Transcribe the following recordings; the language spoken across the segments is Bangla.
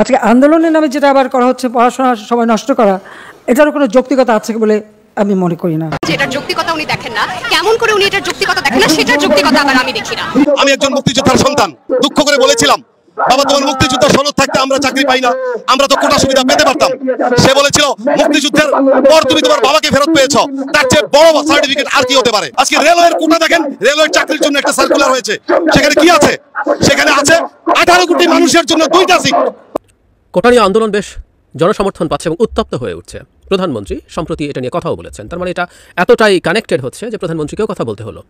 আজকে আন্দোলনের নামে যেটা আবার করা হচ্ছে পড়াশোনা সময় নষ্ট করা এটারও কোনো যৌক্তিকতা আছে বলে আমি মনে করি না এটার যৌক্তিকতা উনি দেখেন না কেমন করে উনি এটার যৌক্তিকতা দেখেন না সেটার যৌক্তিকতা আবার আমি দেখি না আমি একজন মুক্তিযোদ্ধার সন্তান দুঃখ করে বলেছিলাম বাবা তোমার মুক্তিযুদ্ধের সনদ থাকতে আমরা চাকরি পাই না আমরা তো কোটা সুবিধা পেতে পারতাম সে বলেছিল মুক্তিযুদ্ধের পর তুমি তোমার বাবাকে ফেরত পেয়েছ তার চেয়ে বড় সার্টিফিকেট আর কি হতে পারে আজকে রেলওয়ের কোটা দেখেন রেলওয়ের চাকরির জন্য একটা সার্কুলার হয়েছে সেখানে কি আছে সেখানে আছে আঠারো কোটি মানুষের জন্য দুইটা সিট কোটারি আন্দোলন বেশ জনসমর্থন পাচ্ছে এবং উত্তপ্ত হয়ে উঠছে প্রধানমন্ত্রী সম্প্রতি এটা নিয়ে কথাও বলেছেন তার মানে এটা এতটাই কানেক্টেড হচ্ছে যে প্রধানমন্ত্রীকেও কথা বলতে হলো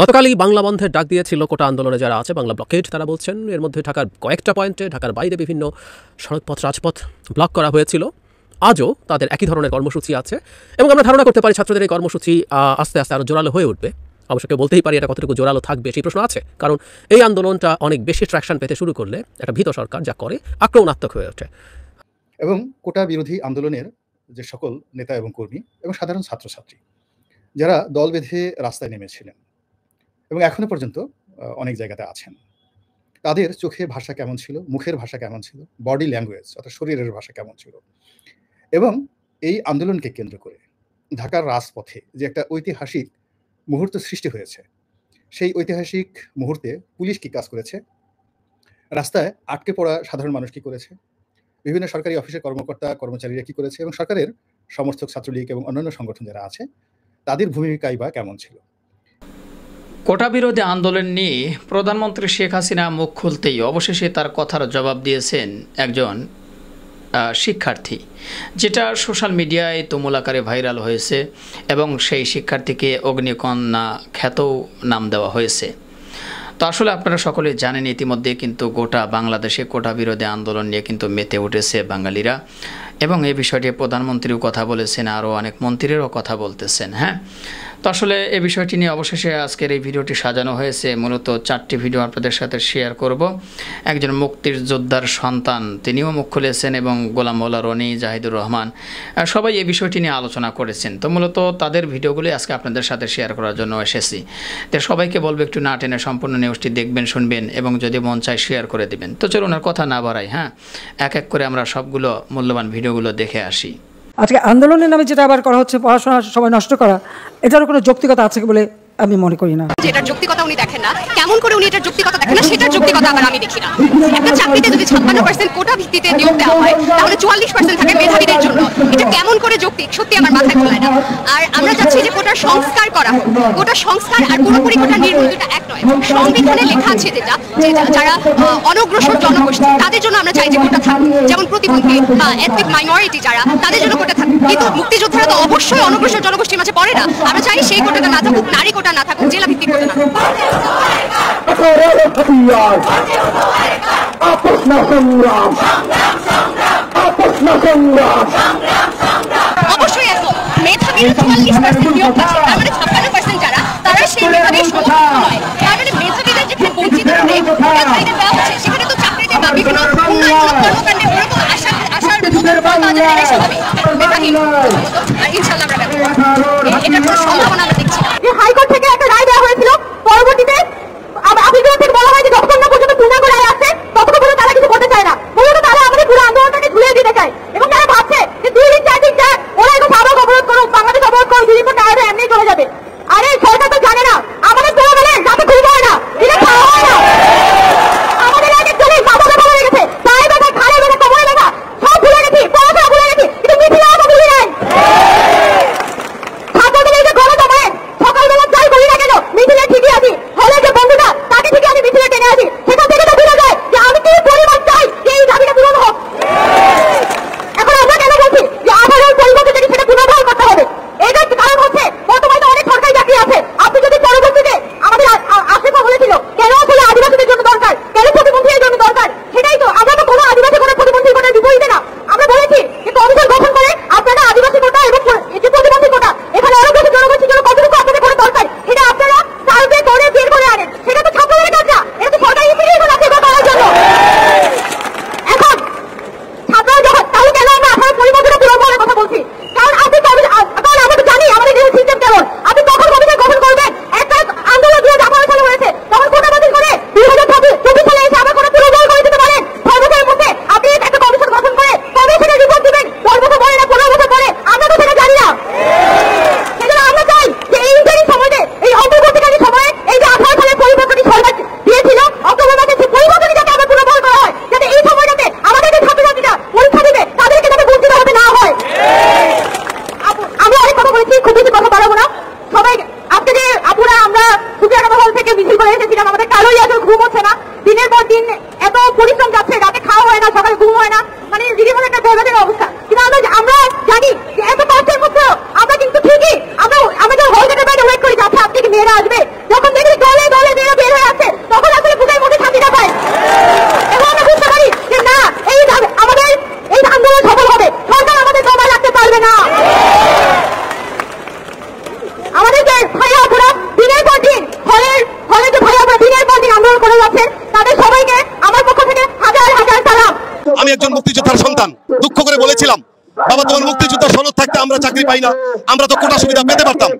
গতকালই বাংলা বন্ধের ডাক দিয়েছিল কোটা আন্দোলনে যারা আছে বাংলা ব্লকেড তারা বলছেন এর মধ্যে ঢাকার কয়েকটা পয়েন্টে ঢাকার বাইরে বিভিন্ন সড়কপথ রাজপথ ব্লক করা হয়েছিল আজও তাদের একই ধরনের কর্মসূচি আছে এবং আমরা ধারণা করতে পারি ছাত্রদের এই কর্মসূচি আস্তে আস্তে আরও জোরালো হয়ে উঠবে অবশ্যই বলতেই পারি এটা কতটুকু জোরালো থাকবে সেই প্রশ্ন আছে কারণ এই আন্দোলনটা অনেক বেশি ট্র্যাকশন পেতে শুরু করলে একটা ভীত সরকার যা করে আক্রমণাত্মক হয়ে ওঠে এবং কোটা বিরোধী আন্দোলনের যে সকল নেতা এবং কর্মী এবং সাধারণ ছাত্রছাত্রী যারা দল বেঁধে রাস্তায় নেমেছিলেন এবং এখনো পর্যন্ত অনেক জায়গাতে আছেন তাদের চোখে ভাষা কেমন ছিল মুখের ভাষা কেমন ছিল বডি ল্যাঙ্গুয়েজ অর্থাৎ শরীরের ভাষা কেমন ছিল এবং এই আন্দোলনকে কেন্দ্র করে ঢাকার রাজপথে যে একটা ঐতিহাসিক মুহূর্ত সৃষ্টি হয়েছে সেই ঐতিহাসিক মুহূর্তে পুলিশ কি কাজ করেছে রাস্তায় আটকে পড়া সাধারণ মানুষ কি করেছে বিভিন্ন সরকারি অফিসের কর্মকর্তা কর্মচারীরা কি করেছে এবং সরকারের সমর্থক ছাত্রলীগ এবং অন্যান্য সংগঠন যারা আছে তাদের ভূমিকাই বা কেমন ছিল কোটা বিরোধী আন্দোলন নিয়ে প্রধানমন্ত্রী শেখ হাসিনা মুখ খুলতেই অবশেষে তার কথার জবাব দিয়েছেন একজন শিক্ষার্থী যেটা সোশ্যাল মিডিয়ায় তুমুল আকারে ভাইরাল হয়েছে এবং সেই শিক্ষার্থীকে অগ্নিকন্যা খ্যাতও নাম দেওয়া হয়েছে তো আসলে আপনারা সকলে জানেন ইতিমধ্যে কিন্তু গোটা বাংলাদেশে কোটা বিরোধী আন্দোলন নিয়ে কিন্তু মেতে উঠেছে বাঙালিরা এবং এই বিষয়টি প্রধানমন্ত্রীও কথা বলেছেন আরও অনেক মন্ত্রীরও কথা বলতেছেন হ্যাঁ তো আসলে এই বিষয়টি নিয়ে অবশেষে আজকের এই ভিডিওটি সাজানো হয়েছে মূলত চারটি ভিডিও আপনাদের সাথে শেয়ার করব একজন মুক্তির যোদ্ধার সন্তান তিনিও মুখ খুলেছেন এবং গোলাম মোল্লা রনি জাহিদুর রহমান সবাই এই বিষয়টি নিয়ে আলোচনা করেছেন তো মূলত তাদের ভিডিওগুলি আজকে আপনাদের সাথে শেয়ার করার জন্য এসেছি তো সবাইকে বলবো একটু না টেনে সম্পূর্ণ নিউজটি দেখবেন শুনবেন এবং যদি মন চায় শেয়ার করে দেবেন তো চলুন আর কথা না বাড়াই হ্যাঁ এক এক করে আমরা সবগুলো মূল্যবান ভিডিওগুলো দেখে আসি আজকে আন্দোলনের নামে যেটা আবার করা হচ্ছে পড়াশোনার সময় নষ্ট করা এটারও কোনো যৌক্তিকতা আছে বলে আমি মনে করি না যেটার যৌক্তিকতা উনি দেখেন না কেমন করে উনি এটার যৌক্তিকতা দেখেন না সেটার যৌক্তিকতা আবার আমি দেখি না একটা চাকরিতে যদি ছাপ্পান্ন কোটা ভিত্তিতে নিয়োগ দেওয়া হয় তাহলে চুয়াল্লিশ পার্সেন্ট থাকে মেধাবীদের জন্য এটা কেমন করে যুক্তি সত্যি আমার মাথায় খোলায় না আর আমরা চাচ্ছি যে কোটা সংস্কার করা হোক কোটা সংস্কার আর পুরোপুরি কোটা নির্মূল দুটা এক নয় সংবিধানে লেখা আছে যেটা যে যারা অনগ্রসর জনগোষ্ঠী তাদের জন্য আমরা চাই যে কোটা থাকুক যেমন প্রতিবন্ধী বা এথনিক মাইনরিটি যারা তাদের জন্য কোটা থাকুক কিন্তু মুক্তিযোদ্ধারা তো অবশ্যই অনগ্রসর জনগোষ্ঠীর মাঝে পড়ে না আমরা চাই সেই কোটাটা না থাকুক নারী কোটা ঘটনা না থাকুক জেলা ভিত্তিক ঘটনা অবশ্যই এখন মেধা মানে তারা সেই বিভাগে মানে সমর্থন মেধাবীদের যেখানে বঞ্চিত করে সেখানে তো চাকরিতে বা বিভিন্ন কর্মকাণ্ডে ওরকম আশা ইনশাল্লাহ এটা কোনো সম্ভাবনা আমরা দেখছি না একজন মুক্তিযোদ্ধার সন্তান দুঃখ করে বলেছিলাম বাবা তোমার মুক্তিযোদ্ধার সনদ থাকতে আমরা চাকরি পাই না আমরা তো কোটা সুবিধা পেতে পারতাম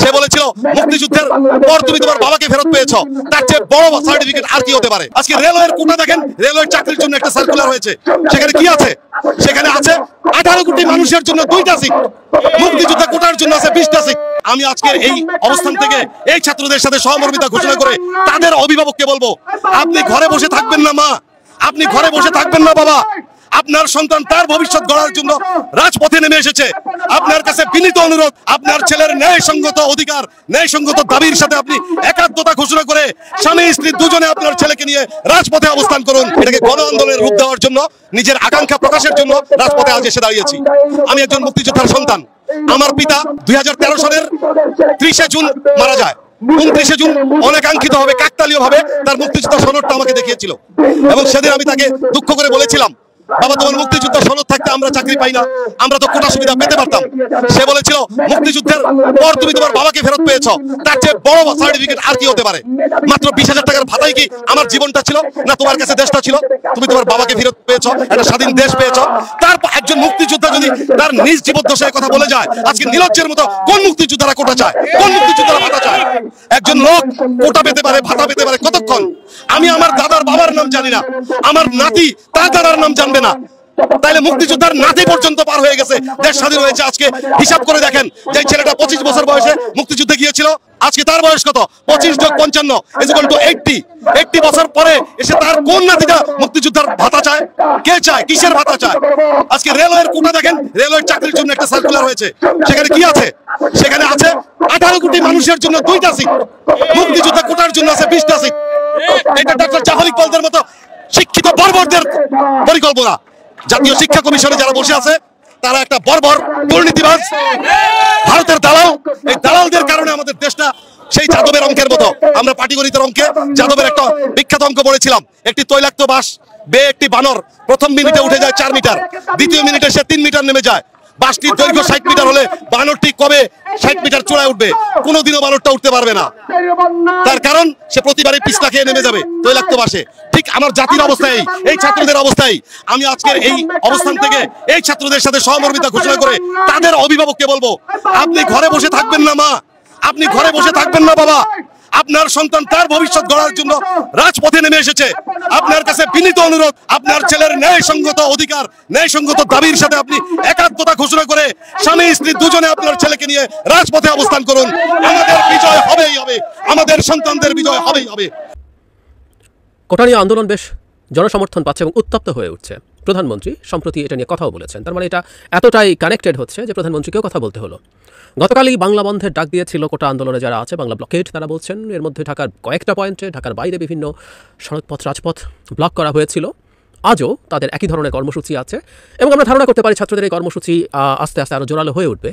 সে বলেছিল মুক্তিযুদ্ধের পর তুমি তোমার বাবাকে ফেরত পেয়েছ তার চেয়ে বড় সার্টিফিকেট আর কি হতে পারে আজকে রেলওয়ের কোটা দেখেন রেলওয়ের চাকরির জন্য একটা সার্কুলার হয়েছে সেখানে কি আছে সেখানে আছে আঠারো কোটি মানুষের জন্য দুইটা সিট মুক্তিযুদ্ধ কোটার জন্য আছে বিশটা সিট আমি আজকের এই অবস্থান থেকে এই ছাত্রদের সাথে সহমর্মিতা ঘোষণা করে তাদের অভিভাবককে বলবো আপনি ঘরে বসে থাকবেন না মা আপনি ঘরে বসে থাকবেন না বাবা আপনার সন্তান তার ভবিষ্যৎ গড়ার জন্য রাজপথে নেমে এসেছে আপনার কাছে বিনীত অনুরোধ আপনার ছেলের ন্যায়সঙ্গত অধিকার ন্যায়সঙ্গত দাবির সাথে আপনি একাত্মতা ঘোষণা করে স্বামী স্ত্রী দুজনে আপনার ছেলেকে নিয়ে রাজপথে অবস্থান করুন এটাকে গণ আন্দোলনের রূপ দেওয়ার জন্য নিজের আকাঙ্ক্ষা প্রকাশের জন্য রাজপথে আজ এসে দাঁড়িয়েছি আমি একজন মুক্তিযোদ্ধার সন্তান আমার পিতা দুই সালের ত্রিশে জুন মারা যায় উনত্রিশে জুন অনেকাঙ্ক্ষিত হবে কাকতালীয় ভাবে তার মুক্তিযোদ্ধা সনদটা আমাকে দেখিয়েছিল এবং সেদিন আমি তাকে দুঃখ করে বলেছিলাম বাবা তোমার মুক্তিযুদ্ধের সনদ থাকতে আমরা চাকরি পাই না আমরা তো কোটা সুবিধা পেতে পারতাম সে বলেছিল মুক্তিযুদ্ধের পর তুমি তোমার বাবাকে ফেরত পেয়েছ তার চেয়ে বড় সার্টিফিকেট আর কি হতে পারে মাত্র বিশ হাজার টাকার ভাতাই কি আমার জীবনটা ছিল না তোমার কাছে দেশটা ছিল তুমি তোমার বাবাকে ফেরত পেয়েছ একটা স্বাধীন দেশ পেয়েছ তারপর একজন মুক্তিযোদ্ধা যদি তার নিজ জীবদ্দশায় কথা বলে যায় আজকে নিলজ্জের মতো কোন মুক্তিযোদ্ধারা কোটা চায় কোন মুক্তিযোদ্ধারা ভাতা চায় একজন লোক কোটা পেতে পারে ভাতা পেতে পারে কতক্ষণ আমি আমার দাদার বাবার নাম জানি না আমার নাতি তার দাদার নাম জানবে না তাহলে মুক্তিযোদ্ধার নাতি পর্যন্ত পার হয়ে গেছে দেশ স্বাধীন হয়েছে আজকে হিসাব করে দেখেন যে ছেলেটা পঁচিশ বছর বয়সে মুক্তিযুদ্ধে গিয়েছিল আজকে তার বয়স কত পঁচিশ যোগ পঞ্চান্ন একটি বছর পরে এসে তার কোন নাতিটা মুক্তিযোদ্ধার ভাতা চায় কে চায় কিসের ভাতা চায় আজকে রেলওয়ের কোটা দেখেন রেলওয়ের চাকরির জন্য একটা সার্কুলার হয়েছে সেখানে কি আছে সেখানে আছে আঠারো কোটি মানুষের জন্য দুইটা সিট মুক্তিযোদ্ধা কোটার জন্য আছে বিশটা সিট এটা ডাক্তার জাহরিক পালদের মতো শিক্ষিত বর্বরদের পরিকল্পনা জাতীয় শিক্ষা কমিশনে যারা বসে আছে তারা একটা বর্বর দুর্নীতিবাজ ভারতের দালাল এই দালালদের কারণে আমাদের দেশটা সেই যাদবের অঙ্কের মতো আমরা পাটিগণিতের অঙ্কে যাদবের একটা বিখ্যাত অঙ্ক বলেছিলাম একটি তৈলাক্ত বাস বে একটি বানর প্রথম মিনিটে উঠে যায় চার মিটার দ্বিতীয় মিনিটে সে তিন মিটার নেমে যায় বাসটির দৈর্ঘ্য ষাট মিটার হলে বানরটি কবে ষাট মিটার চূড়ায় উঠবে কোনোদিনও বানরটা উঠতে পারবে না তার কারণ সে প্রতিবারই পিস্তা খেয়ে নেমে যাবে তৈলাক্ত বাসে ঠিক আমার জাতির অবস্থায় এই ছাত্রদের অবস্থায় আমি আজকের এই অবস্থান থেকে এই ছাত্রদের সাথে সহমর্মিতা ঘোষণা করে তাদের অভিভাবককে বলবো আপনি ঘরে বসে থাকবেন না মা আপনি ঘরে বসে থাকবেন না বাবা আপনার সন্তান তার ভবিষ্যৎ গড়ার জন্য রাজপথে নেমে এসেছে আপনার কাছে বিনীত অনুরোধ আপনার ছেলের ন্যায়সঙ্গত অধিকার ন্যায়সঙ্গত দাবির সাথে আপনি একাত্মতা ঘোষণা করে স্বামী স্ত্রী দুজনে আপনার ছেলেকে নিয়ে রাজপথে অবস্থান করুন আমাদের বিজয় হবেই হবে আমাদের সন্তানদের বিজয় হবেই হবে কোটালীয় আন্দোলন বেশ জনসমর্থন পাচ্ছে এবং উত্তপ্ত হয়ে উঠছে প্রধানমন্ত্রী সম্প্রতি এটা নিয়ে কথাও বলেছেন তার মানে এটা এতটাই কানেক্টেড হচ্ছে যে প্রধানমন্ত্রীকেও কথা বলতে হলো গতকালই বাংলা বন্ধের ডাক দিয়েছিল কোটা আন্দোলনে যারা আছে বাংলা ব্লকেট তারা বলছেন এর মধ্যে ঢাকার কয়েকটা পয়েন্টে ঢাকার বাইরে বিভিন্ন সড়কপথ রাজপথ ব্লক করা হয়েছিল আজও তাদের একই ধরনের কর্মসূচি আছে এবং আমরা ধারণা করতে পারি ছাত্রদের এই কর্মসূচি আস্তে আস্তে আরও জোরালো হয়ে উঠবে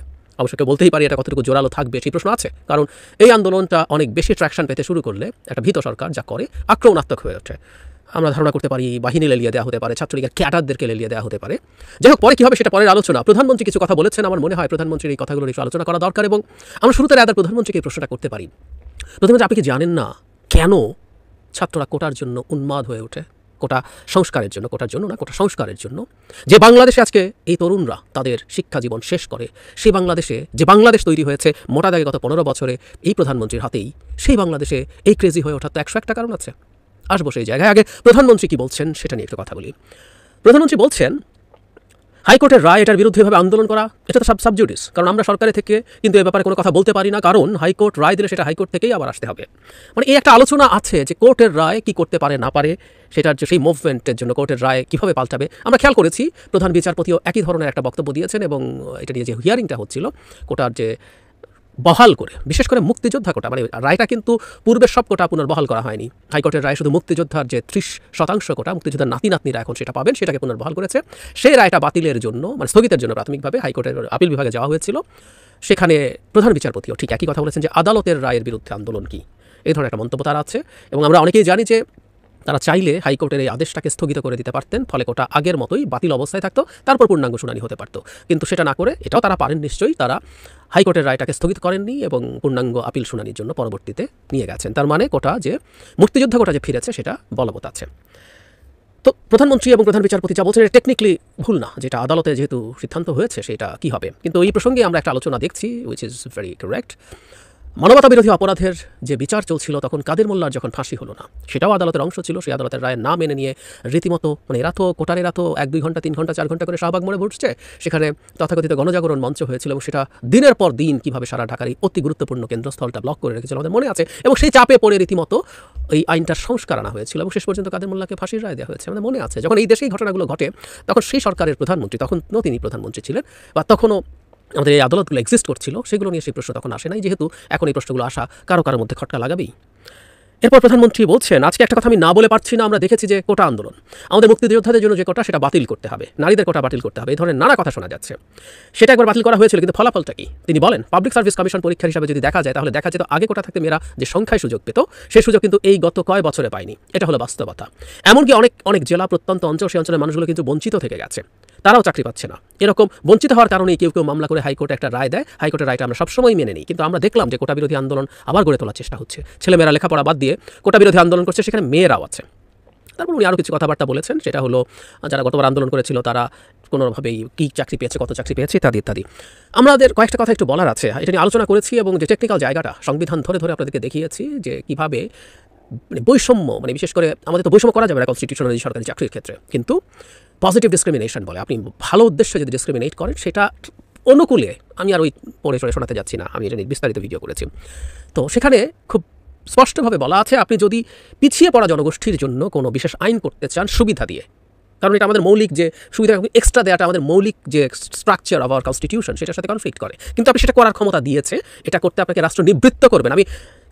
কেউ বলতেই পারি এটা কতটুকু জোরালো থাকবে সেই প্রশ্ন আছে কারণ এই আন্দোলনটা অনেক বেশি ট্র্যাকশন পেতে শুরু করলে একটা ভীত সরকার যা করে আক্রমণাত্মক হয়ে ওঠে আমরা ধারণা করতে পারি বাহিনী লেলিয়ে দেওয়া হতে পারে ছাত্রলীগের ক্যাটারদেরকে লেলিয়ে দেওয়া হতে পারে যাই হোক পরে কী হবে সেটা পরের আলোচনা প্রধানমন্ত্রী কিছু কথা বলেছেন আমার মনে হয় প্রধানমন্ত্রীর এই কথাগুলো একটু আলোচনা করা দরকার এবং আমরা শুরুতে আদার প্রধানমন্ত্রীকে এই প্রশ্নটা করতে পারি প্রধানমন্ত্রী আপনি কি জানেন না কেন ছাত্ররা কোটার জন্য উন্মাদ হয়ে ওঠে কোটা সংস্কারের জন্য কোটার জন্য না কোটা সংস্কারের জন্য যে বাংলাদেশে আজকে এই তরুণরা তাদের শিক্ষা জীবন শেষ করে সেই বাংলাদেশে যে বাংলাদেশ তৈরি হয়েছে মোটা দাগে গত পনেরো বছরে এই প্রধানমন্ত্রীর হাতেই সেই বাংলাদেশে এই ক্রেজি হয়ে ওঠার তো একশো একটা কারণ আছে আসবো সেই জায়গায় আগে প্রধানমন্ত্রী কি বলছেন সেটা নিয়ে একটু কথা বলি প্রধানমন্ত্রী বলছেন হাইকোর্টের রায় এটার বিরুদ্ধে এভাবে আন্দোলন করা এটা তো সাব সাবজুডিস কারণ আমরা সরকারের থেকে কিন্তু এ ব্যাপারে কোনো কথা বলতে পারি না কারণ হাইকোর্ট রায় দিলে সেটা হাইকোর্ট থেকেই আবার আসতে হবে মানে এই একটা আলোচনা আছে যে কোর্টের রায় কি করতে পারে না পারে সেটার যে সেই মুভমেন্টের জন্য কোর্টের রায় কীভাবে পাল্টাবে আমরা খেয়াল করেছি প্রধান বিচারপতিও একই ধরনের একটা বক্তব্য দিয়েছেন এবং এটা নিয়ে যে হিয়ারিংটা হচ্ছিল কোটার যে বহাল করে বিশেষ করে মুক্তিযোদ্ধা কোটা মানে রায়টা কিন্তু পূর্বের সব কোটা পুনর্বহাল করা হয়নি হাইকোর্টের রায় শুধু মুক্তিযোদ্ধার যে ত্রিশ শতাংশ কোটা মুক্তিযোদ্ধার নাতি নাতনিরা এখন সেটা পাবেন সেটাকে পুনর্বহাল করেছে সেই রায়টা বাতিলের জন্য মানে স্থগিতের জন্য প্রাথমিকভাবে হাইকোর্টের আপিল বিভাগে যাওয়া হয়েছিল সেখানে প্রধান বিচারপতিও ঠিক একই কথা বলেছেন যে আদালতের রায়ের বিরুদ্ধে আন্দোলন কী এই ধরনের একটা মন্তব্য তার আছে এবং আমরা অনেকেই জানি যে তারা চাইলে হাইকোর্টের এই আদেশটাকে স্থগিত করে দিতে পারতেন ফলে কোটা আগের মতোই বাতিল অবস্থায় থাকতো তারপর পূর্ণাঙ্গ শুনানি হতে পারত কিন্তু সেটা না করে এটাও তারা পারেন নিশ্চয়ই তারা হাইকোর্টের রায়টাকে স্থগিত করেননি এবং পূর্ণাঙ্গ আপিল শুনানির জন্য পরবর্তীতে নিয়ে গেছেন তার মানে কোটা যে মুক্তিযুদ্ধ কোটা যে ফিরেছে সেটা বলবৎ আছে তো প্রধানমন্ত্রী এবং প্রধান বিচারপতি যা বলছেন এটা টেকনিক্যালি ভুল না যেটা আদালতে যেহেতু সিদ্ধান্ত হয়েছে সেটা কি হবে কিন্তু এই প্রসঙ্গে আমরা একটা আলোচনা দেখছি উইচ ইজ ভেরি কারেক্ট মানবতা বিরোধী অপরাধের যে বিচার চলছিল তখন কাদের মোল্লার যখন ফাঁসি হলো না সেটাও আদালতের অংশ ছিল সেই আদালতের রায় না মেনে নিয়ে রীতিমতো মানে এরা তো কোটার এরা তো এক দুই ঘন্টা তিন ঘন্টা চার ঘন্টা করে শাহবাগ মোড়ে ভুটছে সেখানে তথাকথিত গণজাগরণ মঞ্চ হয়েছিল এবং সেটা দিনের পর দিন কিভাবে সারা ঢাকার এই অতি গুরুত্বপূর্ণ কেন্দ্রস্থলটা ব্লক করে রেখেছিল আমাদের মনে আছে এবং সেই চাপে পড়ে রীতিমতো এই আইনটার সংস্কার আনা হয়েছিল এবং শেষ পর্যন্ত কাদের মোল্লাকে ফাঁসির রায় দেওয়া হয়েছে আমাদের মনে আছে যখন এই দেশেই ঘটনাগুলো ঘটে তখন সেই সরকারের প্রধানমন্ত্রী তখন তিনি প্রধানমন্ত্রী ছিলেন বা তখনও আমাদের এই আদালতগুলো এক্সিস্ট করছিল সেগুলো নিয়ে সেই প্রশ্ন তখন আসে নাই যেহেতু এখন এই প্রশ্নগুলো আসা কারো কারোর মধ্যে খটকা লাগাবেই এরপর প্রধানমন্ত্রী বলছেন আজকে একটা কথা আমি না বলে পারছি না আমরা দেখেছি যে কোটা আন্দোলন আমাদের মুক্তিযোদ্ধাদের জন্য যে কোটা সেটা বাতিল করতে হবে নারীদের কোটা বাতিল করতে হবে এই ধরনের নানা কথা শোনা যাচ্ছে সেটা একবার বাতিল করা হয়েছিল কিন্তু ফলাফলটা কি তিনি বলেন পাবলিক সার্ভিস কমিশন পরীক্ষা হিসাবে যদি দেখা যায় তাহলে দেখা যেত আগে কোটা থাকতে মেয়েরা যে সংখ্যায় সুযোগ পেত সে সুযোগ কিন্তু এই গত কয় বছরে পায়নি এটা হলো বাস্তবতা এমনকি অনেক অনেক জেলা প্রত্যন্ত অঞ্চল সেই অঞ্চলের মানুষগুলো কিন্তু বঞ্চিত থেকে গেছে তারাও চাকরি পাচ্ছে না এরকম বঞ্চিত হওয়ার কারণে কেউ কেউ মামলা করে হাইকোর্টে একটা রায় দেয় হাইকোর্টের রায়টা আমরা সবসময় মেনে নিই কিন্তু আমরা দেখলাম যে কোটা বিরোধী আন্দোলন আবার গড়ে তোলার চেষ্টা হচ্ছে ছেলেমেয়েরা লেখাপড়া বাদ দিয়ে কোটা বিরোধী আন্দোলন করছে সেখানে মেয়েরাও আছে তারপর উনি আরও কিছু কথাবার্তা বলেছেন সেটা হলো যারা গতবার আন্দোলন করেছিল তারা কোনোভাবেই কী চাকরি পেয়েছে কত চাকরি পেয়েছে ইত্যাদি ইত্যাদি আমাদের কয়েকটা কথা একটু বলার আছে এটা নিয়ে আলোচনা করেছি এবং যে টেকনিক্যাল জায়গাটা সংবিধান ধরে ধরে আপনাদেরকে দেখিয়েছি যে কীভাবে মানে বৈষম্য মানে বিশেষ করে আমাদের তো বৈষম্য করা যাবে না কনস্টিটিউশনাল সরকারি চাকরির ক্ষেত্রে কিন্তু পজিটিভ ডিসক্রিমিনেশন বলে আপনি ভালো উদ্দেশ্যে যদি ডিসক্রিমিনেট করেন সেটা অনুকূলে আমি আর ওই পড়ে পড়ে শোনাতে যাচ্ছি না আমি এটা বিস্তারিত ভিডিও করেছি তো সেখানে খুব স্পষ্টভাবে বলা আছে আপনি যদি পিছিয়ে পড়া জনগোষ্ঠীর জন্য কোনো বিশেষ আইন করতে চান সুবিধা দিয়ে কারণ এটা আমাদের মৌলিক যে সুবিধা এক্সট্রা দেওয়াটা আমাদের মৌলিক যে স্ট্রাকচার অফ আওয়ার কনস্টিটিউশন সেটার সাথে কনফ্লিক্ট করে কিন্তু আপনি সেটা করার ক্ষমতা দিয়েছে এটা করতে আপনাকে রাষ্ট্র নিবৃত্ত করবেন আমি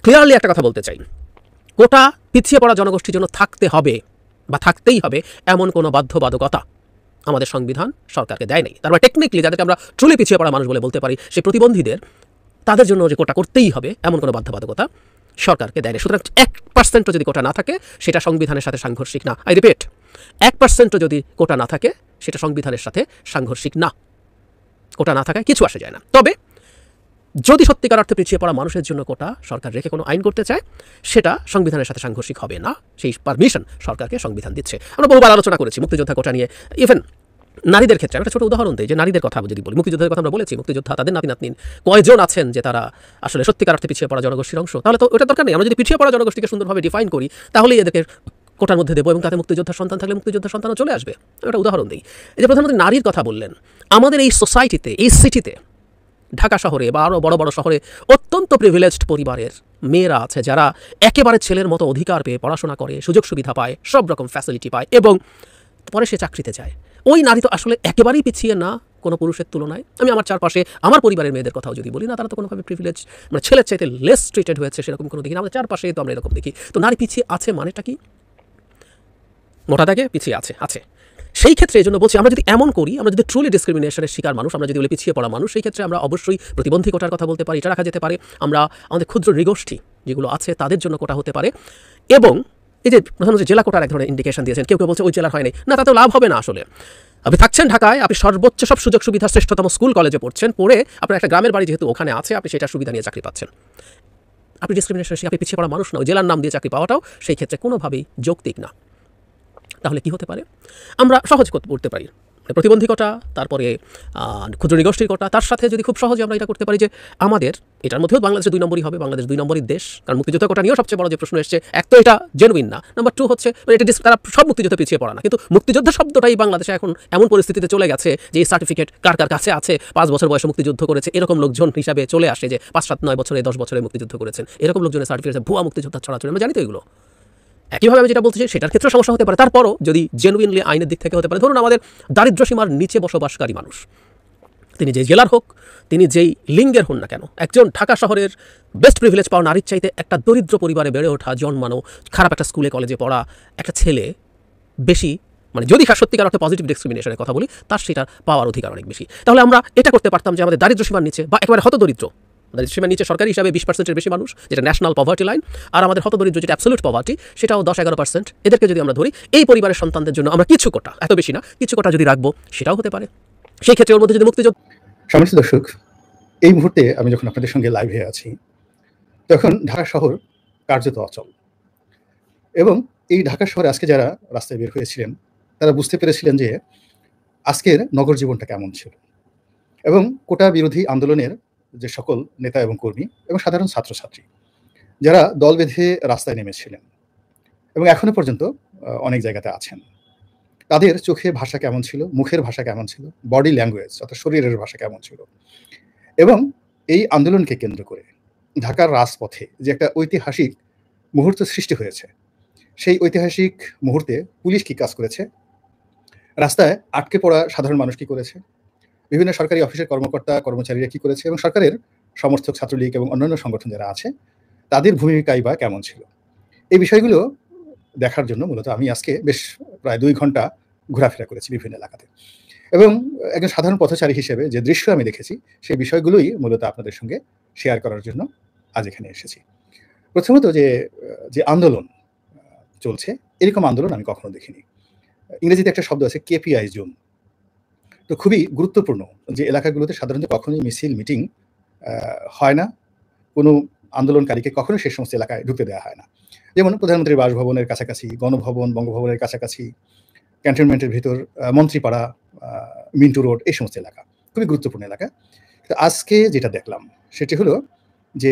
ক্লিয়ারলি একটা কথা বলতে চাই কোটা পিছিয়ে পড়া জনগোষ্ঠীর জন্য থাকতে হবে বা থাকতেই হবে এমন কোনো বাধ্যবাধকতা আমাদের সংবিধান সরকারকে দেয় নাই তার টেকনিক্যালি মানে যাদেরকে আমরা চলে পিছিয়ে পড়া মানুষ বলে বলতে পারি সেই প্রতিবন্ধীদের তাদের জন্য যে কোটা করতেই হবে এমন কোনো বাধ্যবাধকতা সরকারকে দেয়নি সুতরাং এক পার্সেন্টও যদি কোটা না থাকে সেটা সংবিধানের সাথে সাংঘর্ষিক না আই রিপিট এক পার্সেন্টও যদি কোটা না থাকে সেটা সংবিধানের সাথে সাংঘর্ষিক না কোটা না থাকায় কিছু আসে যায় না তবে যদি সত্যিকার অর্থে পিছিয়ে পড়া মানুষের জন্য কোটা সরকার রেখে কোনো আইন করতে চায় সেটা সংবিধানের সাথে সাংঘর্ষিক হবে না সেই পারমিশন সরকারকে সংবিধান দিচ্ছে আমরা বহুবার আলোচনা করেছি মুক্তিযোদ্ধা কোটা নিয়ে ইভেন নারীদের ক্ষেত্রে একটা ছোট উদাহরণ দিই যে নারীদের কথা যদি বলি মুক্তিযোদ্ধাদের কথা আমরা বলেছি মুক্তিযোদ্ধা তাদের নাতি নাতনিন কয়জন আছেন যে তারা আসলে সত্যিকার অর্থে পিছিয়ে পড়া জনগোষ্ঠীর অংশ তাহলে তো ওটা দরকার নেই আমরা যদি পিছিয়ে পড়া জনগোষ্ঠীকে সুন্দরভাবে ডিফাইন করি তাহলেই এদেরকে কোটার মধ্যে দেবো এবং তাতে মুক্তিযোদ্ধা সন্তান থাকলে মুক্তিযোদ্ধা সন্তানও চলে আসবে একটা উদাহরণ দিই যে প্রধানমন্ত্রী নারীর কথা বললেন আমাদের এই সোসাইটিতে এই সিটিতে ঢাকা শহরে বা আরও বড় বড় শহরে অত্যন্ত প্রিভিলেজড পরিবারের মেয়েরা আছে যারা একেবারে ছেলের মতো অধিকার পেয়ে পড়াশোনা করে সুযোগ সুবিধা পায় সব রকম ফ্যাসিলিটি পায় এবং পরে সে চাকরিতে যায় ওই নারী তো আসলে একেবারেই পিছিয়ে না কোনো পুরুষের তুলনায় আমি আমার চারপাশে আমার পরিবারের মেয়েদের কথাও যদি বলি না তারা তো কোনোভাবে প্রিভিলেজ মানে ছেলের চাইতে লেস ট্রিটেড হয়েছে সেরকম কোনো দেখি না আমাদের চারপাশে তো আমরা এরকম দেখি তো নারী পিছিয়ে আছে মানেটা কি মোটা দেখে পিছিয়ে আছে আছে সেই ক্ষেত্রে এই জন্য বলছি আমরা যদি এমন করি আমরা যদি ট্রুলি ডিসক্রিমিনেশনের শিকার মানুষ আমরা যদি বলে পিছিয়ে পড়া মানুষ সেই ক্ষেত্রে আমরা অবশ্যই প্রতিবন্ধী কোটার কথা বলতে পারি এটা রাখা যেতে পারে আমরা আমাদের ক্ষুদ্র নৃগোষ্ঠী যেগুলো আছে তাদের জন্য কোটা হতে পারে এবং এই যে প্রধানমন্ত্রী জেলা কোটার এক ধরনের ইন্ডিকেশন দিয়েছেন কেউ কেউ বলছে ওই জেলার হয়নি না তাতেও লাভ হবে না আসলে আপনি থাকছেন ঢাকায় আপনি সর্বোচ্চ সব সুযোগ সুবিধা শ্রেষ্ঠতম স্কুল কলেজে পড়ছেন পড়ে আপনার একটা গ্রামের বাড়ি যেহেতু ওখানে আছে আপনি সেটা সুবিধা নিয়ে চাকরি পাচ্ছেন আপনি ডিসক্রিমিনেশন আপনি পিছিয়ে পড়া মানুষ ওই জেলার নাম দিয়ে চাকরি পাওয়াটাও সেই ক্ষেত্রে কোনোভাবেই যৌক্তিক না তাহলে কি হতে পারে আমরা সহজ করতে পারি মানে প্রতিবন্ধিকতা তারপরে ক্ষুদ্র নিগোষ্ঠীকতা তার সাথে যদি খুব সহজে আমরা এটা করতে পারি যে আমাদের এটার মধ্যেও বাংলাদেশ দুই নম্বরই হবে বাংলাদেশ দুই নম্বরই দেশ কারণ মুক্তিযুদ্ধ কটা নিয়েও সবচেয়ে বড় যে প্রশ্ন এসছে এক তো এটা জেনুইন না নাম্বার টু হচ্ছে মানে এটা তারা সব মুক্তিযুদ্ধ পিছিয়ে পড়া না কিন্তু মুক্তিযুদ্ধ শব্দটাই বাংলাদেশে এখন এমন পরিস্থিতিতে চলে গেছে যে এই সার্টিফিকেট কার কার কাছে আছে পাঁচ বছর বয়সে মুক্তিযুদ্ধ করেছে এরকম লোকজন হিসাবে চলে আসে যে পাঁচ সাত নয় বছরে দশ বছরে মুক্তিযুদ্ধ করেছেন এরকম লোকজনের সার্টিফিকেট ভুয়া মুক্তিযোদ্ধা চলে আমরা জানি তো এগুলো একইভাবে আমি যেটা বলছি সেটার ক্ষেত্রে সমস্যা হতে পারে তারপরও যদি জেনুইনলি আইনের দিক থেকে হতে পারে ধরুন আমাদের দারিদ্রসীমার সীমার নিচে বসবাসকারী মানুষ তিনি যেই জেলার হোক তিনি যেই লিঙ্গের হন না কেন একজন ঢাকা শহরের বেস্ট প্রিভিলেজ পাওয়া নারীর চাইতে একটা দরিদ্র পরিবারে বেড়ে ওঠা জন্মানো খারাপ একটা স্কুলে কলেজে পড়া একটা ছেলে বেশি মানে যদি সত্যিকার অর্থে পজিটিভ ডিসক্রিমিনেশনের কথা বলি তার সেটা পাওয়ার অধিকার অনেক বেশি তাহলে আমরা এটা করতে পারতাম যে আমাদের দারিদ্র সীমার নিচে বা একেবারে হত দরিদ্র মানে সীমার নিচে সরকারি হিসাবে বিশ পার্সেন্টের বেশি মানুষ যেটা ন্যাশনাল পভার্টি লাইন আর আমাদের হতদরিদ্র যেটা অ্যাবসোলুট পভার্টি সেটাও দশ এগারো পার্সেন্ট এদেরকে যদি আমরা ধরি এই পরিবারের সন্তানদের জন্য আমরা কিছু কোটা এত বেশি না কিছু কোটা যদি রাখবো সেটাও হতে পারে সেই ক্ষেত্রে ওর মধ্যে যদি মুক্তিযোদ্ধা সমস্ত দর্শক এই মুহূর্তে আমি যখন আপনাদের সঙ্গে লাইভে আছি তখন ঢাকা শহর কার্যত অচল এবং এই ঢাকা শহরে আজকে যারা রাস্তায় বের হয়েছিলেন তারা বুঝতে পেরেছিলেন যে আজকের নগর জীবনটা কেমন ছিল এবং কোটা বিরোধী আন্দোলনের যে সকল নেতা এবং কর্মী এবং সাধারণ ছাত্রছাত্রী যারা দল বেঁধে রাস্তায় নেমেছিলেন এবং এখনো পর্যন্ত অনেক জায়গাতে আছেন তাদের চোখে ভাষা কেমন ছিল মুখের ভাষা কেমন ছিল বডি ল্যাঙ্গুয়েজ অর্থাৎ শরীরের ভাষা কেমন ছিল এবং এই আন্দোলনকে কেন্দ্র করে ঢাকার রাজপথে যে একটা ঐতিহাসিক মুহূর্ত সৃষ্টি হয়েছে সেই ঐতিহাসিক মুহূর্তে পুলিশ কি কাজ করেছে রাস্তায় আটকে পড়া সাধারণ মানুষ কি করেছে বিভিন্ন সরকারি অফিসের কর্মকর্তা কর্মচারীরা কি করেছে এবং সরকারের সমর্থক ছাত্রলীগ এবং অন্যান্য সংগঠন যারা আছে তাদের ভূমিকাই বা কেমন ছিল এই বিষয়গুলো দেখার জন্য মূলত আমি আজকে বেশ প্রায় দুই ঘন্টা ঘোরাফেরা করেছি বিভিন্ন এলাকাতে এবং একজন সাধারণ পথচারী হিসেবে যে দৃশ্য আমি দেখেছি সেই বিষয়গুলোই মূলত আপনাদের সঙ্গে শেয়ার করার জন্য আজ এখানে এসেছি প্রথমত যে যে আন্দোলন চলছে এরকম আন্দোলন আমি কখনো দেখিনি ইংরেজিতে একটা শব্দ আছে কেপিআই জুম তো খুবই গুরুত্বপূর্ণ যে এলাকাগুলোতে সাধারণত কখনোই মিছিল মিটিং হয় না কোনো আন্দোলনকারীকে কখনো সেই সমস্ত এলাকায় ঢুকতে দেওয়া হয় না যেমন প্রধানমন্ত্রীর বাসভবনের কাছাকাছি গণভবন বঙ্গভবনের কাছাকাছি ক্যান্টনমেন্টের ভিতর মন্ত্রীপাড়া মিন্টু রোড এই সমস্ত এলাকা খুবই গুরুত্বপূর্ণ এলাকা তো আজকে যেটা দেখলাম সেটি হলো যে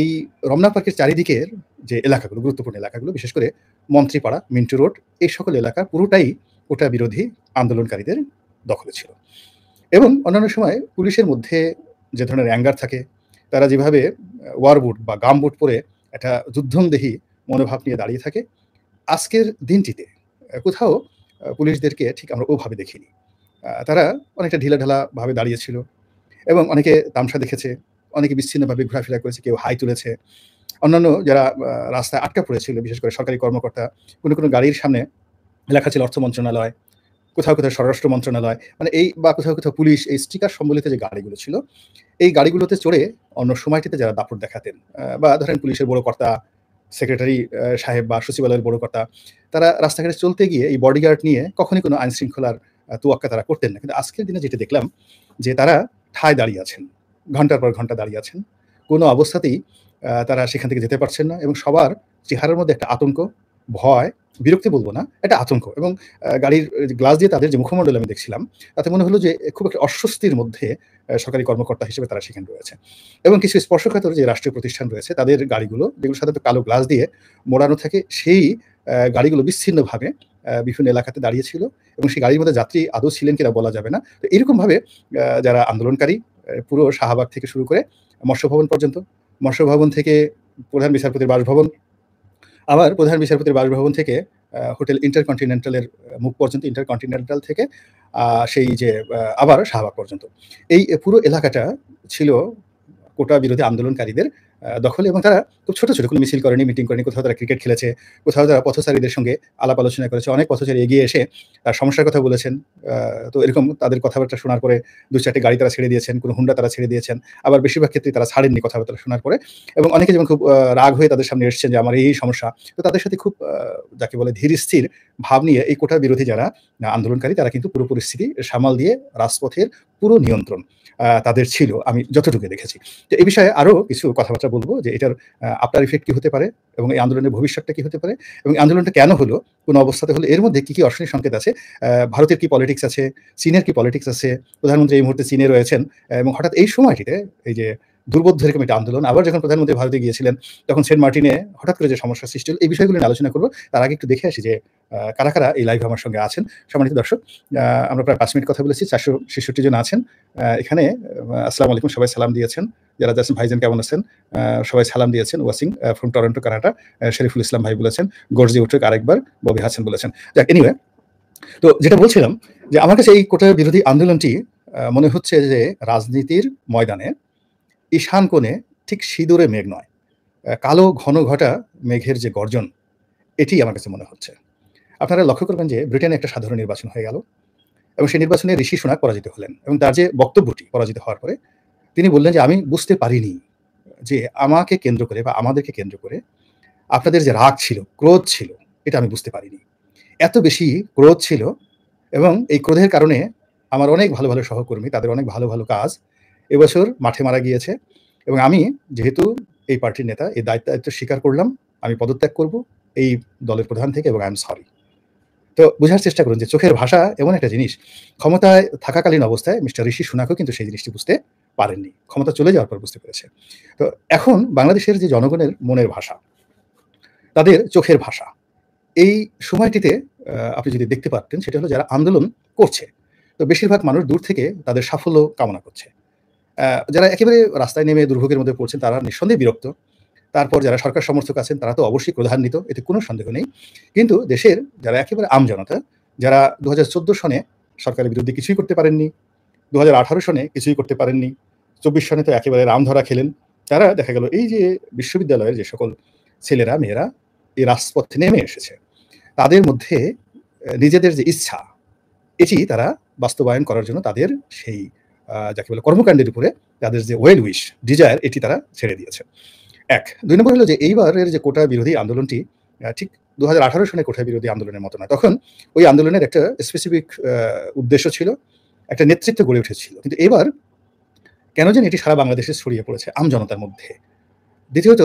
এই রমনা পার্কের চারিদিকের যে এলাকাগুলো গুরুত্বপূর্ণ এলাকাগুলো বিশেষ করে মন্ত্রীপাড়া মিন্টু রোড এই সকল এলাকা পুরোটাই ওটা বিরোধী আন্দোলনকারীদের দখলে ছিল এবং অন্যান্য সময় পুলিশের মধ্যে যে ধরনের অ্যাঙ্গার থাকে তারা যেভাবে ওয়ারবুট বা গামবুট পরে একটা যুদ্ধমদেহী মনোভাব নিয়ে দাঁড়িয়ে থাকে আজকের দিনটিতে কোথাও পুলিশদেরকে ঠিক আমরা ওভাবে দেখিনি তারা অনেকটা ঢিলাঢালাভাবে দাঁড়িয়েছিল এবং অনেকে তামসা দেখেছে অনেকে বিচ্ছিন্নভাবে ঘোরাফেরা করেছে কেউ হাই তুলেছে অন্যান্য যারা রাস্তায় আটকা পড়েছিল বিশেষ করে সরকারি কর্মকর্তা কোনো কোনো গাড়ির সামনে লেখা ছিল অর্থ মন্ত্রণালয় কোথাও কোথাও স্বরাষ্ট্র মন্ত্রণালয় মানে এই বা কোথাও কোথাও পুলিশ এই স্টিকার সম্বলিত যে গাড়িগুলো ছিল এই গাড়িগুলোতে চড়ে অন্য সময়টিতে যারা দাপট দেখাতেন বা ধরেন পুলিশের বড় কর্তা সেক্রেটারি সাহেব বা সচিবালয়ের বড় কর্তা তারা রাস্তাঘাটে চলতে গিয়ে এই বডিগার্ড নিয়ে কখনই কোনো আইন শৃঙ্খলার তুয়াক্কা তারা করতেন না কিন্তু আজকের দিনে যেটা দেখলাম যে তারা ঠায় দাঁড়িয়ে আছেন ঘন্টার পর ঘন্টা দাঁড়িয়ে আছেন কোনো অবস্থাতেই তারা সেখান থেকে যেতে পারছেন না এবং সবার চেহারার মধ্যে একটা আতঙ্ক ভয় বিরক্তি বলবো না এটা আতঙ্ক এবং গাড়ির গ্লাস দিয়ে তাদের যে মুখমণ্ডল আমি দেখছিলাম তাতে মনে হলো যে খুব একটা অস্বস্তির মধ্যে সরকারি কর্মকর্তা হিসেবে তারা সেখানে রয়েছে এবং কিছু স্পর্শকাতর যে রাষ্ট্রীয় প্রতিষ্ঠান রয়েছে তাদের গাড়িগুলো যেগুলো সাধারণত কালো গ্লাস দিয়ে মোড়ানো থাকে সেই গাড়িগুলো বিচ্ছিন্নভাবে বিভিন্ন এলাকাতে দাঁড়িয়েছিল এবং সেই গাড়ির মধ্যে যাত্রী আদৌ ছিলেন কিনা বলা যাবে না তো এরকমভাবে যারা আন্দোলনকারী পুরো শাহবাগ থেকে শুরু করে মৎস্য ভবন পর্যন্ত মৎস্য ভবন থেকে প্রধান বিচারপতির বাসভবন আবার প্রধান বিচারপতির বাসভবন থেকে হোটেল ইন্টারকন্টিনেন্টালের মুখ পর্যন্ত ইন্টারকন্টিনেন্টাল থেকে সেই যে আবার শাহবাগ পর্যন্ত এই পুরো এলাকাটা ছিল কোটা বিরোধী আন্দোলনকারীদের দখলে এবং তারা খুব ছোটো ছোটো কোনো মিছিল করেনি মিটিং করেনি কোথাও তারা ক্রিকেট খেলেছে কোথাও তারা পথচারীদের সঙ্গে আলাপ আলোচনা করেছে অনেক পথচারী এগিয়ে এসে তার সমস্যার কথা বলেছেন তো এরকম তাদের কথাবার্তা শোনার পরে দু চারটি গাড়ি তারা ছেড়ে দিয়েছেন কোনো হুন্ডা তারা ছেড়ে দিয়েছেন আবার বেশিরভাগ ক্ষেত্রে তারা ছাড়েননি কথাবার্তা শোনার পরে এবং অনেকে যেমন খুব রাগ হয়ে তাদের সামনে এসছেন যে আমার এই সমস্যা তো তাদের সাথে খুব যাকে বলে ধীর স্থির ভাব নিয়ে এই কোটা বিরোধী যারা আন্দোলনকারী তারা কিন্তু পুরো পরিস্থিতি সামাল দিয়ে রাজপথের পুরো নিয়ন্ত্রণ তাদের ছিল আমি যতটুকু দেখেছি তো এই বিষয়ে আরও কিছু কথাবার্তা বলবো যে এটার আপনার ইফেক্ট কী হতে পারে এবং এই আন্দোলনের ভবিষ্যৎটা কী হতে পারে এবং আন্দোলনটা কেন হলো কোন অবস্থাতে হলো এর মধ্যে কী কী অর্থনৈতিক সংকেত আছে ভারতের কী পলিটিক্স আছে চীনের কি পলিটিক্স আছে প্রধানমন্ত্রী এই মুহূর্তে চীনে রয়েছেন এবং হঠাৎ এই সময়টিতে এই যে দুর্বোধ্য এরকম একটা আন্দোলন আবার যখন প্রধানমন্ত্রী ভারতে গিয়েছিলেন তখন সেন্ট মার্টিনে হঠাৎ করে যে সমস্যা সৃষ্টি হল এই বিষয়গুলো নিয়ে আলোচনা করবো তার আগে একটু দেখে আসি যে কারা কারা এই লাইভ আমার সঙ্গে আছেন সম্মানিত দর্শক আমরা প্রায় পাঁচ মিনিট কথা বলেছি চারশো ছেষট্টি জন আছেন এখানে আসসালামু আলাইকুম সবাই সালাম দিয়েছেন যারা যাচ্ছেন ভাইজান কেমন আছেন সবাই সালাম দিয়েছেন watching from Toronto Canada Shariful Islam ভাই বলেছেন গর্জি উঠুক আরেকবার ববি হাসান বলেছেন যাক এনিওয়ে তো যেটা বলছিলাম যে আমার কাছে এই কোটা বিরোধী আন্দোলনটি মনে হচ্ছে যে রাজনীতির ময়দানে ঈশান কোণে ঠিক সিঁদুরে মেঘ নয় কালো ঘন ঘটা মেঘের যে গর্জন এটি আমার কাছে মনে হচ্ছে আপনারা লক্ষ্য করবেন যে ব্রিটেনে একটা সাধারণ নির্বাচন হয়ে গেল এবং সেই নির্বাচনে ঋষি সোনা পরাজিত হলেন এবং তার যে বক্তব্যটি পরাজিত হওয়ার পরে তিনি বললেন যে আমি বুঝতে পারিনি যে আমাকে কেন্দ্র করে বা আমাদেরকে কেন্দ্র করে আপনাদের যে রাগ ছিল ক্রোধ ছিল এটা আমি বুঝতে পারিনি এত বেশি ক্রোধ ছিল এবং এই ক্রোধের কারণে আমার অনেক ভালো ভালো সহকর্মী তাদের অনেক ভালো ভালো কাজ এবছর মাঠে মারা গিয়েছে এবং আমি যেহেতু এই পার্টির নেতা এই দায়িত্ব দায়িত্ব স্বীকার করলাম আমি পদত্যাগ করব এই দলের প্রধান থেকে এবং আই এম সরি তো বোঝার চেষ্টা করুন যে চোখের ভাষা এমন একটা জিনিস ক্ষমতায় থাকাকালীন অবস্থায় মিস্টার ঋষি সুনাকও কিন্তু সেই জিনিসটি বুঝতে পারেননি ক্ষমতা চলে যাওয়ার পর বুঝতে পেরেছে তো এখন বাংলাদেশের যে জনগণের মনের ভাষা তাদের চোখের ভাষা এই সময়টিতে আপনি যদি দেখতে পারতেন সেটা হলো যারা আন্দোলন করছে তো বেশিরভাগ মানুষ দূর থেকে তাদের সাফল্য কামনা করছে যারা একেবারে রাস্তায় নেমে দুর্ভোগের মধ্যে পড়ছেন তারা নিঃসন্দেহে বিরক্ত তারপর যারা সরকার সমর্থক আছেন তারা তো অবশ্যই প্রধান্বিত এতে কোনো সন্দেহ নেই কিন্তু দেশের যারা একেবারে আমজনতা যারা দু সনে সরকারের বিরুদ্ধে কিছুই করতে পারেননি দু সনে কিছুই করতে পারেননি চব্বিশ সনে তো একেবারে রামধরা খেলেন তারা দেখা গেল এই যে বিশ্ববিদ্যালয়ের যে সকল ছেলেরা মেয়েরা এই রাজপথে নেমে এসেছে তাদের মধ্যে নিজেদের যে ইচ্ছা এটি তারা বাস্তবায়ন করার জন্য তাদের সেই যাকে বলে কর্মকাণ্ডের উপরে তাদের যে ওয়েল উইশ ডিজায়ার এটি তারা ছেড়ে দিয়েছে এক দুই নম্বর হলো যে এইবারের যে কোটা বিরোধী আন্দোলনটি ঠিক দু সালে কোঠা বিরোধী আন্দোলনের মতো নয় তখন ওই আন্দোলনের একটা স্পেসিফিক উদ্দেশ্য ছিল একটা নেতৃত্ব গড়ে উঠেছিল কিন্তু এবার কেন যেন এটি সারা বাংলাদেশে ছড়িয়ে পড়েছে আমজনতার মধ্যে দ্বিতীয়ত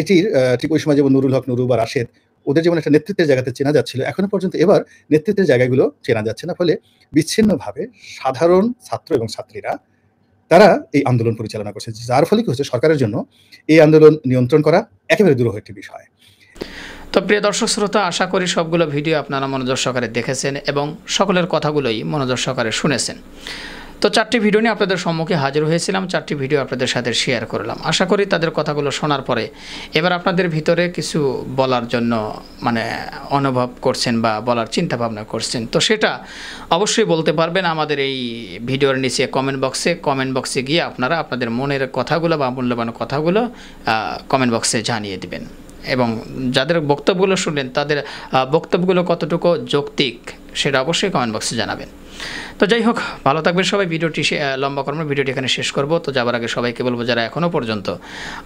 এটির ঠিক ওই সময় যেমন নুরুল হক নুরু বা রাশেদ ওদের যেমন একটা নেতৃত্বের জায়গাতে চেনা যাচ্ছিল এখনো পর্যন্ত এবার নেতৃত্বের জায়গাগুলো চেনা যাচ্ছে না ফলে বিচ্ছিন্নভাবে সাধারণ ছাত্র এবং ছাত্রীরা তারা এই আন্দোলন পরিচালনা করছে যার ফলে কি হচ্ছে সরকারের জন্য এই আন্দোলন নিয়ন্ত্রণ করা একেবারে দূরহ একটি বিষয় তো প্রিয় দর্শক শ্রোতা আশা করি সবগুলো ভিডিও আপনারা মনোযোগ সহকারে দেখেছেন এবং সকলের কথাগুলোই মনোযোগ সহকারে শুনেছেন তো চারটি ভিডিও নিয়ে আপনাদের সম্মুখে হাজির হয়েছিলাম চারটি ভিডিও আপনাদের সাথে শেয়ার করলাম আশা করি তাদের কথাগুলো শোনার পরে এবার আপনাদের ভিতরে কিছু বলার জন্য মানে অনুভব করছেন বা বলার চিন্তা ভাবনা করছেন তো সেটা অবশ্যই বলতে পারবেন আমাদের এই ভিডিওর নিচে কমেন্ট বক্সে কমেন্ট বক্সে গিয়ে আপনারা আপনাদের মনের কথাগুলো বা মূল্যবান কথাগুলো কমেন্ট বক্সে জানিয়ে দেবেন এবং যাদের বক্তব্যগুলো শুনলেন তাদের বক্তব্যগুলো কতটুকু যৌক্তিক সেটা অবশ্যই কমেন্ট বক্সে জানাবেন তো যাই হোক ভালো থাকবেন সবাই ভিডিওটি লম্বা কর্ম ভিডিওটি এখানে শেষ করব তো যাবার আগে সবাইকে বলবো যারা এখনও পর্যন্ত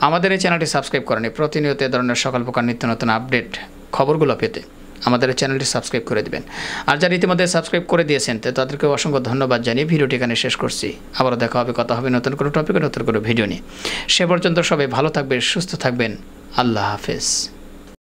আমাদের এই চ্যানেলটি সাবস্ক্রাইব করেনি প্রতিনিয়ত এ ধরনের সকল প্রকার নিত্য নতুন আপডেট খবরগুলো পেতে আমাদের চ্যানেলটি সাবস্ক্রাইব করে দেবেন আর যারা ইতিমধ্যে সাবস্ক্রাইব করে দিয়েছেন তো তাদেরকে অসংখ্য ধন্যবাদ জানিয়ে ভিডিওটি এখানে শেষ করছি আবারও দেখা হবে কথা হবে নতুন কোনো টপিকে নতুন কোনো ভিডিও নিয়ে সে পর্যন্ত সবাই ভালো থাকবেন সুস্থ থাকবেন Allah Hafiz.